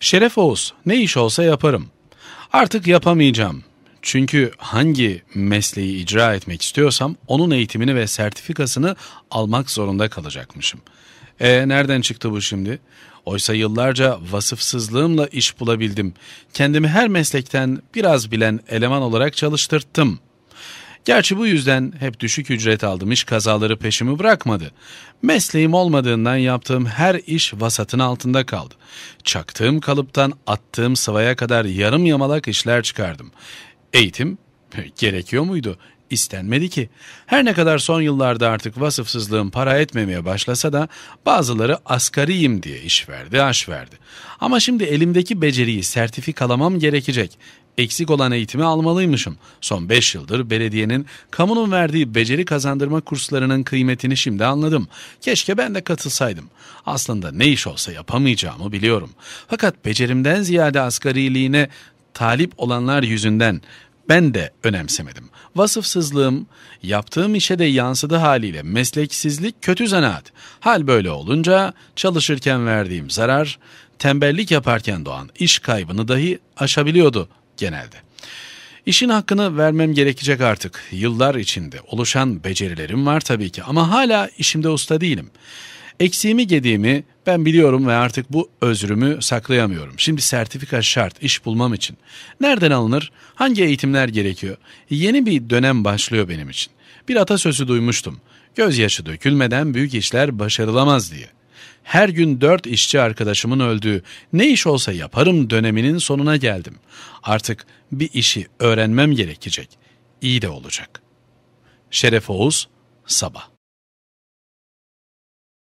Şeref Oğuz, ne iş olsa yaparım. Artık yapamayacağım. Çünkü hangi mesleği icra etmek istiyorsam onun eğitimini ve sertifikasını almak zorunda kalacakmışım. E nereden çıktı bu şimdi? Oysa yıllarca vasıfsızlığımla iş bulabildim. Kendimi her meslekten biraz bilen eleman olarak çalıştırttım. Gerçi bu yüzden hep düşük ücret aldım. iş kazaları peşimi bırakmadı. Mesleğim olmadığından yaptığım her iş vasatın altında kaldı. Çaktığım kalıptan attığım sıvaya kadar yarım yamalak işler çıkardım. Eğitim gerekiyor muydu? istenmedi ki. Her ne kadar son yıllarda artık vasıfsızlığın para etmemeye başlasa da bazıları asgariyim diye iş verdi, aş verdi. Ama şimdi elimdeki beceriyi sertifikalamam gerekecek eksik olan eğitimi almalıymışım. Son 5 yıldır belediyenin kamunun verdiği beceri kazandırma kurslarının kıymetini şimdi anladım. Keşke ben de katılsaydım. Aslında ne iş olsa yapamayacağımı biliyorum. Fakat becerimden ziyade asgariliğine talip olanlar yüzünden ben de önemsemedim. Vasıfsızlığım yaptığım işe de yansıdı haliyle mesleksizlik kötü zanaat. Hal böyle olunca çalışırken verdiğim zarar tembellik yaparken doğan iş kaybını dahi aşabiliyordu genelde. İşin hakkını vermem gerekecek artık. Yıllar içinde oluşan becerilerim var tabii ki ama hala işimde usta değilim. Eksiğimi gediğimi ben biliyorum ve artık bu özrümü saklayamıyorum. Şimdi sertifika şart iş bulmam için. Nereden alınır? Hangi eğitimler gerekiyor? Yeni bir dönem başlıyor benim için. Bir atasözü duymuştum. Gözyaşı dökülmeden büyük işler başarılamaz diye her gün dört işçi arkadaşımın öldüğü ne iş olsa yaparım döneminin sonuna geldim. Artık bir işi öğrenmem gerekecek. İyi de olacak. Şeref Oğuz, Sabah